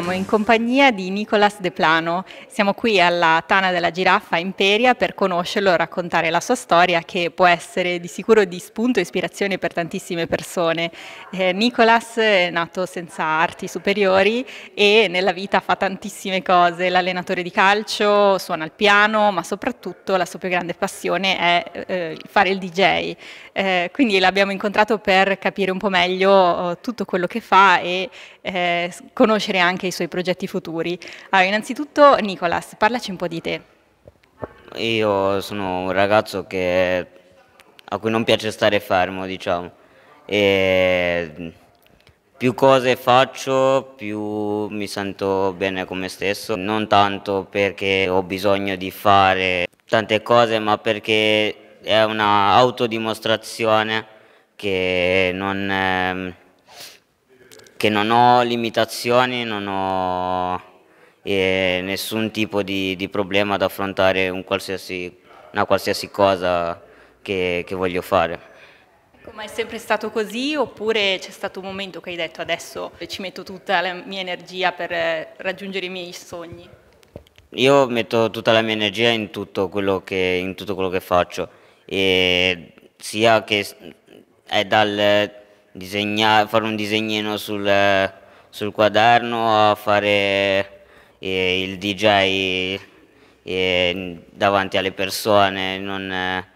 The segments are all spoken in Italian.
siamo in compagnia di Nicolas De Plano. Siamo qui alla Tana della Giraffa Imperia per conoscerlo e raccontare la sua storia che può essere di sicuro di spunto e ispirazione per tantissime persone. Eh, Nicolas è nato senza arti superiori e nella vita fa tantissime cose, l'allenatore di calcio, suona il piano, ma soprattutto la sua più grande passione è eh, fare il DJ. Eh, quindi l'abbiamo incontrato per capire un po' meglio eh, tutto quello che fa e eh, conoscere anche i suoi progetti futuri. Allora, innanzitutto Nicolas, parlaci un po' di te. Io sono un ragazzo che, a cui non piace stare fermo, diciamo. E più cose faccio, più mi sento bene con me stesso. Non tanto perché ho bisogno di fare tante cose, ma perché è una autodimostrazione che non... È, ehm, che non ho limitazioni, non ho eh, nessun tipo di, di, problema ad affrontare un qualsiasi, una qualsiasi cosa che, che voglio fare. Ma è sempre stato così oppure c'è stato un momento che hai detto adesso ci metto tutta la mia energia per eh, raggiungere i miei sogni? Io metto tutta la mia energia in tutto quello che, tutto quello che faccio, e sia che è dal, disegna, fare un disegnino sul, eh, sul quaderno, fare eh, il DJ eh, davanti alle persone, non, eh,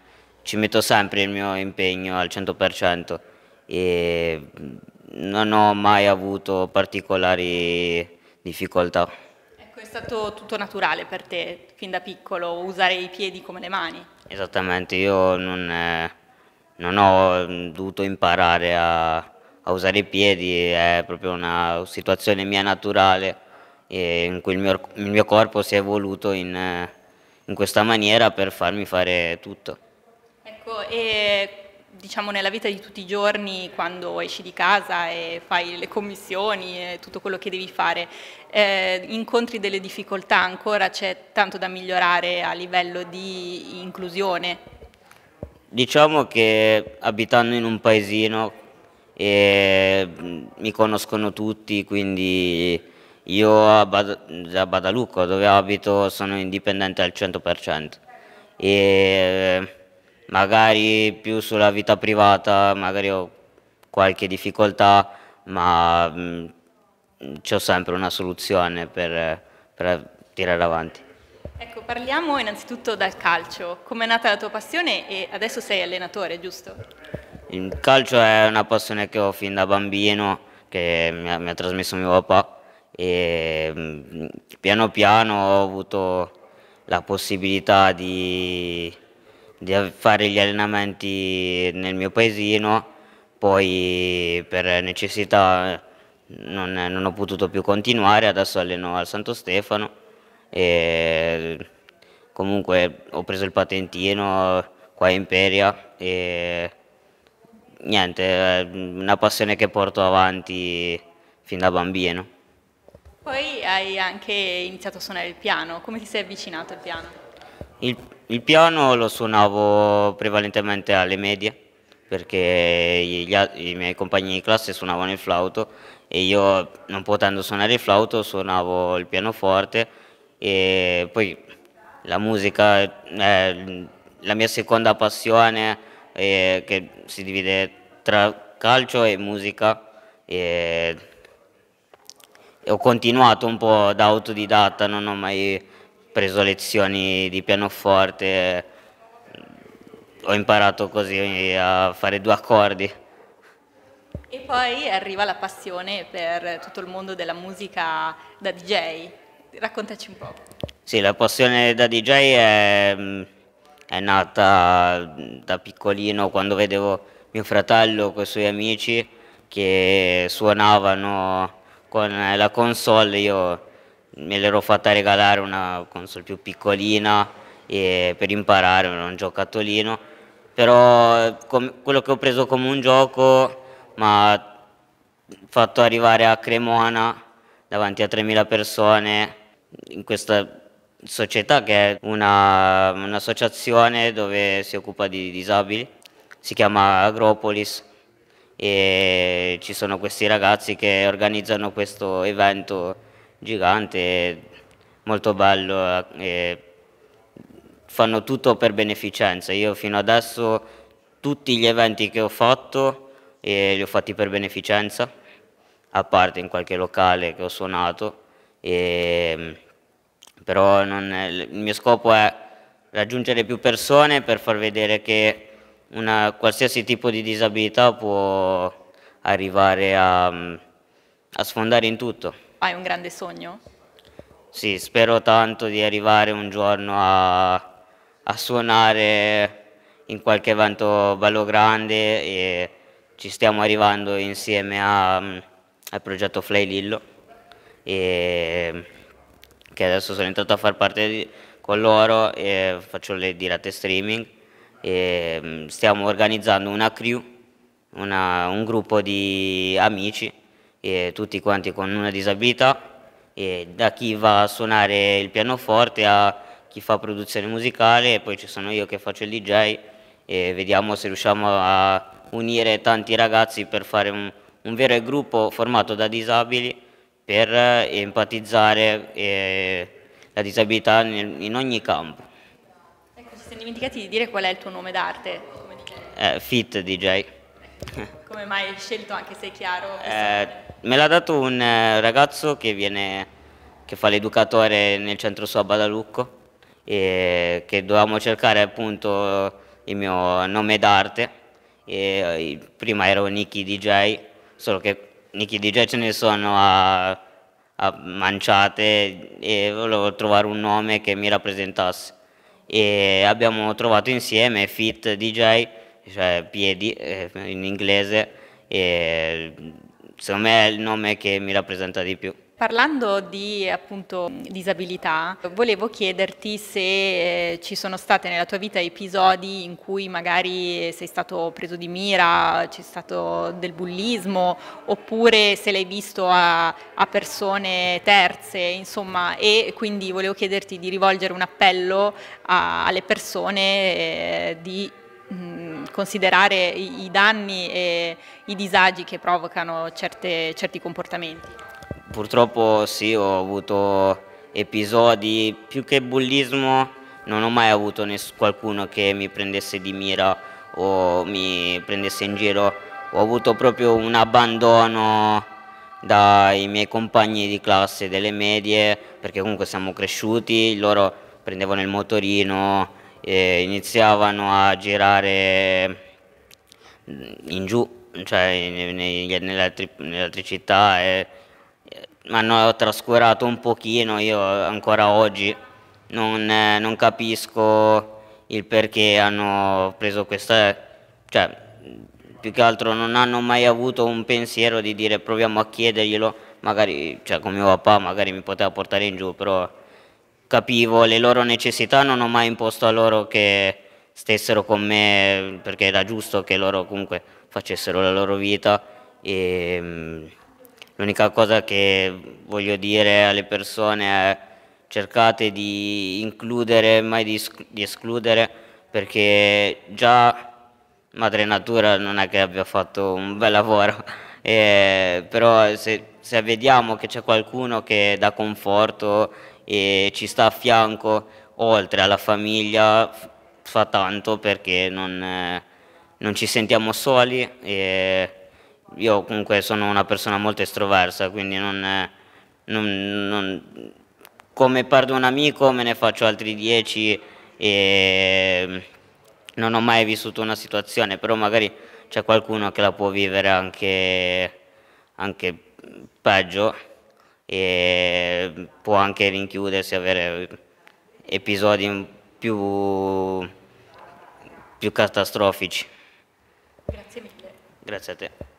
ci metto sempre il mio impegno al 100% e mm, non ho mai avuto particolari difficoltà. Ecco, è stato tutto naturale per te, fin da piccolo, usare i piedi come le mani? Esattamente, io non eh, non ho mm, dovuto imparare a, a usare i piedi, è proprio una situazione mia naturale in cui il mio, il mio corpo si è evoluto in, in, questa maniera per farmi fare tutto. Ecco, e diciamo nella vita di tutti i giorni, quando esci di casa e fai le commissioni e tutto quello che devi fare, eh, incontri delle difficoltà ancora, c'è tanto da migliorare a livello di inclusione Diciamo che abitando in un paesino eh, mi conoscono tutti, quindi io a, Bad a, Badalucco dove abito sono indipendente al 100% e magari più sulla vita privata magari ho qualche difficoltà ma c'ho sempre una soluzione per, per tirare avanti. Ecco, parliamo innanzitutto dal calcio. Come è nata la tua passione e adesso sei allenatore, giusto? Il calcio è una passione che ho fin da bambino, che mi ha, mi ha trasmesso mio papà e mm, piano piano ho avuto la possibilità di, di fare gli allenamenti nel mio paesino, poi per necessità non, non ho potuto più continuare, adesso alleno al Santo Stefano e comunque ho preso il patentino qua a Imperia e niente, è una passione che porto avanti fin da bambino. Poi hai anche iniziato a suonare il piano, come ti sei avvicinato al piano? Il, il piano lo suonavo prevalentemente alle medie perché gli, gli, i miei compagni di classe suonavano il flauto e io non potendo suonare il flauto suonavo il pianoforte e poi la musica è la mia seconda passione eh, che si divide tra calcio e musica e ho continuato un po' da autodidatta, non ho mai preso lezioni di pianoforte, ho imparato così eh, a fare due accordi. E poi arriva la passione per tutto il mondo della musica da DJ raccontaci un po'. Sì, la passione da DJ è, mm, è nata da piccolino quando vedevo mio fratello con i suoi amici che suonavano con la console, io me l'ero fatta regalare una console più piccolina per imparare, era un giocattolino, però com- quello che ho preso come un gioco mi ha fatto arrivare a Cremona davanti a 3.000 persone in questa società che è una, un'associazione dove si occupa di disabili, si chiama Agropolis e ci sono questi ragazzi che organizzano questo evento gigante, molto bello, e fanno tutto per beneficenza. Io fino adesso tutti gli eventi che ho fatto eh, li ho fatti per beneficenza, a parte in qualche locale che ho suonato. E, però non, il mio scopo è raggiungere più persone per far vedere che una, qualsiasi tipo di disabilità può arrivare a, a sfondare in tutto. Hai un grande sogno? Sì, spero tanto di arrivare un giorno a, a suonare in qualche evento bello grande e ci stiamo arrivando insieme a, al progetto Flay Lillo. E che adesso sono entrato a far parte di, con loro e faccio le dirette streaming e mm, stiamo organizzando una crew, una, un gruppo di amici, tutti quanti con una disabilità, da chi va a suonare il pianoforte a chi fa produzione musicale e poi ci sono io che faccio il DJ e vediamo se riusciamo a unire tanti ragazzi per fare un, un vero gruppo formato da disabili per eh, empatizzare eh, la disabilità nel, in ogni campo. Ecco, ci siamo dimenticati di dire qual è il tuo nome d'arte. Eh, fit DJ. Ecco, come mai hai scelto, anche se è chiaro? Eh, me l'ha dato un eh, ragazzo che, viene, che fa l'educatore nel centro su a Badalucco e che dovevamo cercare appunto il mio nome d'arte. Eh, prima ero Nicky DJ, solo che nicchi DJ ce ne sono a, a manciate e volevo trovare un nome che mi rappresentasse. E abbiamo trovato insieme Fit DJ, cioè piedi eh, in inglese, e secondo me è il nome che mi rappresenta di più. Parlando di appunto, disabilità, volevo chiederti se eh, ci sono state nella tua vita episodi in cui magari sei stato preso di mira, c'è stato del bullismo, oppure se l'hai visto a, a, persone terze, insomma, e quindi volevo chiederti di rivolgere un appello a, alle persone eh, di mh, mm, considerare i, i, danni e i disagi che provocano certe, certi comportamenti. Purtroppo sì, ho avuto episodi, più che bullismo non ho mai avuto qualcuno che mi prendesse di mira o mi prendesse in giro. Ho avuto proprio un abbandono dai miei compagni di classe delle medie, perché comunque siamo cresciuti, loro prendevano il motorino e iniziavano a girare mm, in giù, cioè nelle altre città. E, mi hanno trascurato un pochino, io ancora oggi non, eh, non capisco il perché hanno preso questa... Cioè, più che altro non hanno mai avuto un pensiero di dire proviamo a chiederglielo, magari, cioè con mio papà magari mi poteva portare in giù, però capivo le loro necessità, non ho mai imposto a loro che stessero con me perché era giusto che loro comunque facessero la loro vita e ehm, L'unica cosa che voglio dire alle persone è cercate di includere, mai di, di escludere, perché già Madre Natura non è che abbia fatto un bel lavoro, eh, però se, se vediamo che c'è qualcuno che dà conforto e ci sta a fianco, oltre alla famiglia, fa tanto perché non, eh, non ci sentiamo soli. E io comunque sono una persona molto estroversa, quindi non, eh, non, non, come perdo un amico me ne faccio altri dieci e non ho mai vissuto una situazione, però magari c'è qualcuno che la può vivere anche, anche peggio e può anche rinchiudersi, avere episodi più, più catastrofici. Grazie mille. Grazie a te.